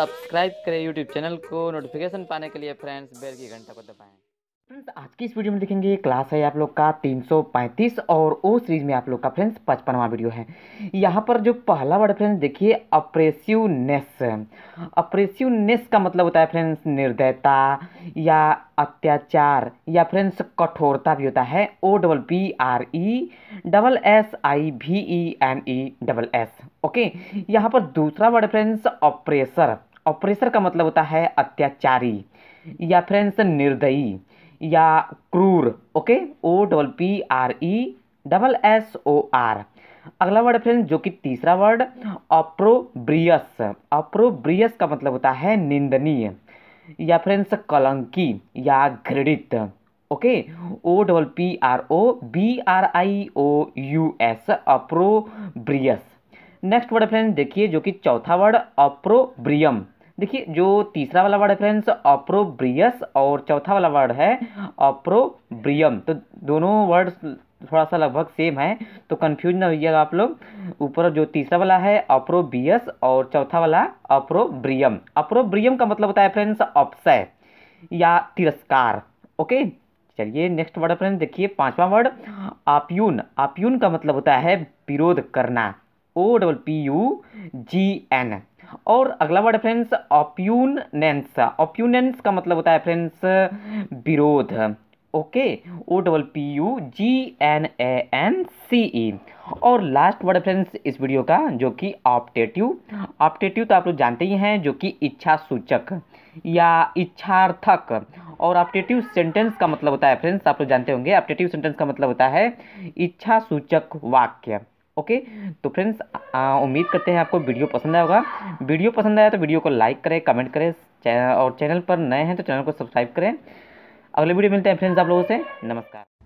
subscribe करें YouTube channel को notification पाने के लिए फ्रेंड्स बेल की घंटा को दबाएं फ्रेंड्स आज की इस वीडियो में देखेंगे क्लास है आप लोग का 335 और ओ सीरीज में आप लोग का फ्रेंड्स पचपनवा वीडियो है यहाँ पर जो पहला वर्ड फ्रेंड्स देखिए अप्रेसिवनेस अप्रेसिवनेस का मतलब होता है फ्रेंड्स निर्दयता या अत्याचार या फ्रेंड्स कठोरता भी होता है O double P R E double S I V E N E double S okay यहाँ पर दूसरा वर्ड फ्रेंड्स ऑपरेसर ऑपरेशर का मतलब होता है अत्याचारी या फ्रेंड्स निर्दयी या क्रूर okay O double P R E double S O R अगला वर्ड फ्रेंड्स जो कि तीसरा वर्ड अप्रोब्रियस अप्रोब्रियस का मतलब होता है निंदनीय या फ्रेंड्स कलंकी या घृणित okay O double P R O B R I O U S opprobrious next word friends देखिए जो कि चौथा वर्ड अप्रोब्रियम देखिए जो तीसरा वाला वर्ड है फ्रेंड्स अप्रोब्रियस और चौथा वाला वर्ड है अप्रोब्रियम तो दोनों वर्ड थोड़ा सा लगभग सेम है तो कंफ्यूज ना होइएगा आप लोग ऊपर जो तीसरा वाला है अप्रोबियस और चौथा वाला अप्रोब्रियम अप्रोब्रियम का मतलब होता है फ्रेंड्स अपसय या तिरस्कार ओके चलिए नेक्स्ट वर्ड फ्रेंड्स देखिए पांचवा वर्ड आप्यून आप्यून का मतलब होता है विरोध करना O double P U G N और अगला वर्ड फ्रेंड्स ऑप्यूनेंस ऑप्यूनेंस का मतलब होता है फ्रेंड्स विरोध okay O double P U G N A N C E और लास्ट वर्ड फ्रेंड्स इस वीडियो का जो कि ऑप्टेटिव ऑप्टेटिव तो आप लोग जानते ही हैं जो कि इच्छा सूचक या इच्छार्थक और ऑप्टेटिव सेंटेंस का मतलब होता है फ्रेंड्स आप लोग जानते होंगे ऑप्टेटिव सेंटेंस का मतलब होता है इच्छा सूचक वाक्य ओके तो फ्रेंड्स उम्मीद करते हैं आपको वीडियो पसंद आया होगा वीडियो पसंद आया तो वीडियो को लाइक करें कमेंट करें चैनल और चैनल पर नए हैं तो चैनल को सब्सक्राइब करें अगले वीडियो मिलते हैं फ्रेंड्स आप लोगों से नमस्कार